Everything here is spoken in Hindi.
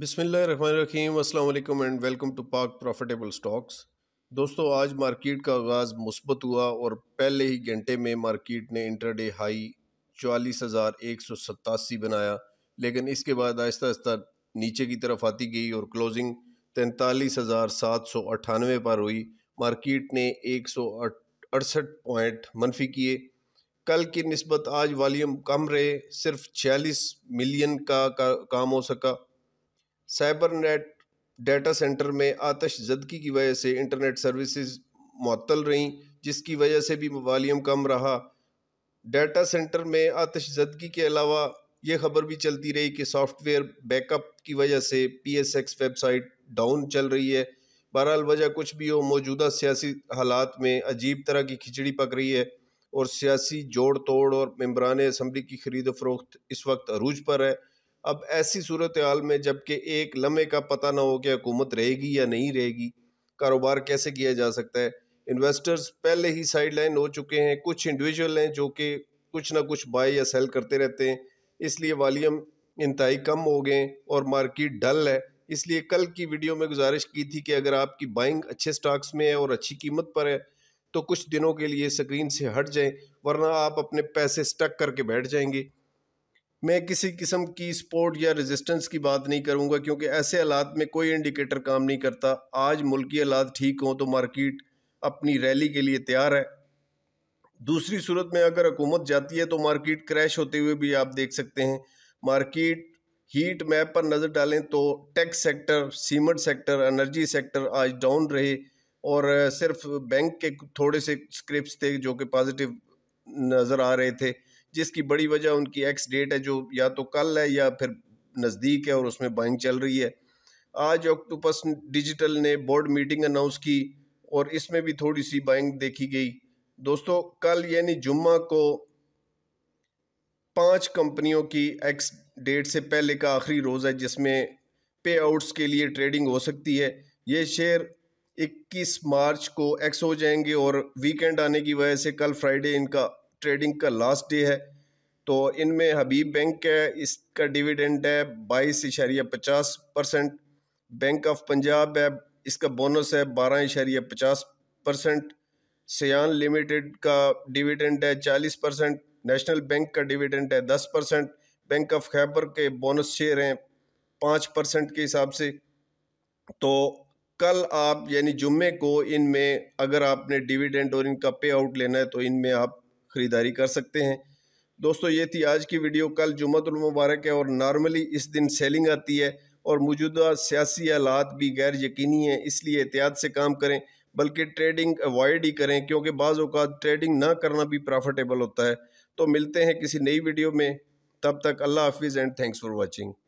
बिसमीम अल्लाम and welcome to Pak profitable stocks दोस्तों आज मार्केट का आगाज़ मुस्बत हुआ और पहले ही घंटे में मार्केट ने इंटरडे हाई चवालीस हज़ार एक सौ सतासी बनाया लेकिन इसके बाद आहिस्ता आहिस्ता नीचे की तरफ आती गई और क्लोजिंग तैंतालीस हज़ार सात सौ अट्ठानवे पर हुई मार्केट ने एक सौ अड़सठ पॉइंट मनफी किए कल की नस्बत आज वॉलीम कम रहे सिर्फ छियालीस मिलियन का, का काम हो सका साइबर नेट डेटा सेंटर में आतश जदगी की वजह से इंटरनेट सर्विसेज मअतल रहीं जिसकी वजह से भी वालीम कम रहा डेटा सेंटर में आतश जदगी के अलावा ये खबर भी चलती रही कि सॉफ्टवेयर बैकअप की वजह से P S X website down चल रही है बहरहाल वजह कुछ भी हो मौजूदा सियासी हालात में अजीब तरह की खिचड़ी पक रही है और सियासी जोड़ तोड़ और मम्बरान असम्बली की खरीद फरोख्त इस वक्त अरूज पर है अब ऐसी सूरत हाल में जबकि एक लम्हे का पता ना हो कि हुकूमत रहेगी या नहीं रहेगी कारोबार कैसे किया जा सकता है इन्वेस्टर्स पहले ही साइड लाइन हो चुके हैं कुछ इंडिविजुअल हैं जो कि कुछ ना कुछ बाय या सेल करते रहते हैं इसलिए वालीम इंतहाई कम हो गए और मार्केट डल है इसलिए कल की वीडियो में गुजारिश की थी कि अगर आपकी बाइंग अच्छे स्टॉक्स में है और अच्छी कीमत पर है तो कुछ दिनों के लिए स्क्रीन से हट जाएं वरना आप अपने पैसे स्टक करके बैठ जाएंगे मैं किसी किस्म की सपोर्ट या रेजिस्टेंस की बात नहीं करूंगा क्योंकि ऐसे हालात में कोई इंडिकेटर काम नहीं करता आज मुल्की हालात ठीक हों तो मार्केट अपनी रैली के लिए तैयार है दूसरी सूरत में अगर हुकूमत जाती है तो मार्केट क्रैश होते हुए भी आप देख सकते हैं मार्केट हीट मैप पर नज़र डालें तो tech sector cement sector energy sector आज डाउन रहे और सिर्फ बैंक के थोड़े से स्क्रिप्ट थे जो कि पॉजिटिव नज़र आ रहे थे जिसकी बड़ी वजह उनकी एक्स डेट है जो या तो कल है या फिर नज़दीक है और उसमें बाइंग चल रही है आज ऑक्टोपस डिजिटल ने बोर्ड मीटिंग अनाउंस की और इसमें भी थोड़ी सी बाइंग देखी गई दोस्तों कल यानी जुम्मा को पांच कंपनियों की एक्स डेट से पहले का आखिरी रोज़ है जिसमें पे आउट्स के लिए ट्रेडिंग हो सकती है ये शेयर 21 मार्च को एक्स हो जाएंगे और वीकेंड आने की वजह से कल फ्राइडे इनका ट्रेडिंग का लास्ट डे है तो इनमें हबीब बैंक है इसका डिविडेंड है बाईस इशारिया पचास परसेंट बैंक ऑफ पंजाब है इसका बोनस है बारह इशारिया पचास परसेंट सयान लिमिटेड का डिविडेंड है चालीस परसेंट नेशनल बैंक का डिविडेंड है दस परसेंट बैंक ऑफ खैबर के बोनस शेयर हैं पाँच परसेंट के हिसाब से तो कल आप यानी जुम्मे को इनमें अगर आपने डिविडेंड और इनका पे आउट लेना है तो इनमें आप ख़रीदारी कर सकते हैं दोस्तों ये थी आज की वीडियो कल जुम्मतुलमबारक है और नॉर्मली इस दिन सेलिंग आती है और मौजूदा सियासी हालात भी गैर यकीनी हैं इसलिए एहतियात से काम करें बल्कि ट्रेडिंग अवॉइड ही करें क्योंकि बाज़ अवत ट्रेडिंग ना करना भी प्रॉफिटेबल होता है तो मिलते हैं किसी नई वीडियो में तब तक अल्लाह हाफिज़ एंड थैंक्स फॉर वॉचिंग